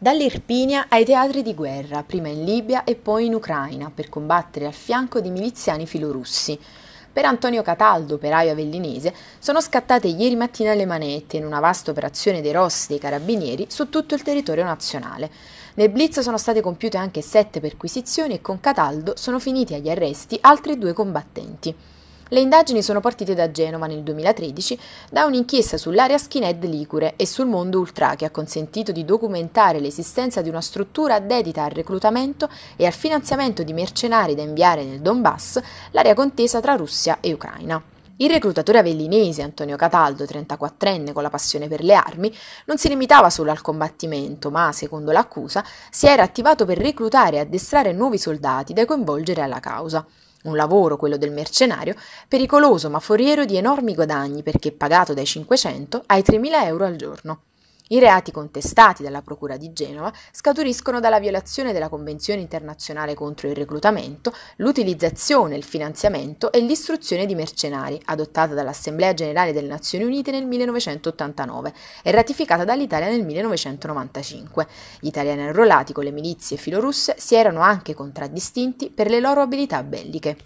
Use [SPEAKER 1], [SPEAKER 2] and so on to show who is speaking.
[SPEAKER 1] Dall'Irpinia ai teatri di guerra, prima in Libia e poi in Ucraina, per combattere al fianco di miliziani filorussi. Per Antonio Cataldo, operaio avellinese, sono scattate ieri mattina le manette in una vasta operazione dei Rossi dei Carabinieri su tutto il territorio nazionale. Nel blitz sono state compiute anche sette perquisizioni e con Cataldo sono finiti agli arresti altri due combattenti. Le indagini sono partite da Genova nel 2013 da un'inchiesta sull'area skinhead Ligure e sul mondo ultra che ha consentito di documentare l'esistenza di una struttura dedita al reclutamento e al finanziamento di mercenari da inviare nel Donbass, l'area contesa tra Russia e Ucraina. Il reclutatore avellinese Antonio Cataldo, 34enne con la passione per le armi, non si limitava solo al combattimento, ma, secondo l'accusa, si era attivato per reclutare e addestrare nuovi soldati da coinvolgere alla causa. Un lavoro, quello del mercenario, pericoloso ma foriero di enormi guadagni perché pagato dai 500 ai 3.000 euro al giorno. I reati contestati dalla Procura di Genova scaturiscono dalla violazione della Convenzione internazionale contro il reclutamento, l'utilizzazione, il finanziamento e l'istruzione di mercenari, adottata dall'Assemblea Generale delle Nazioni Unite nel 1989 e ratificata dall'Italia nel 1995. Gli italiani arruolati con le milizie filorusse si erano anche contraddistinti per le loro abilità belliche.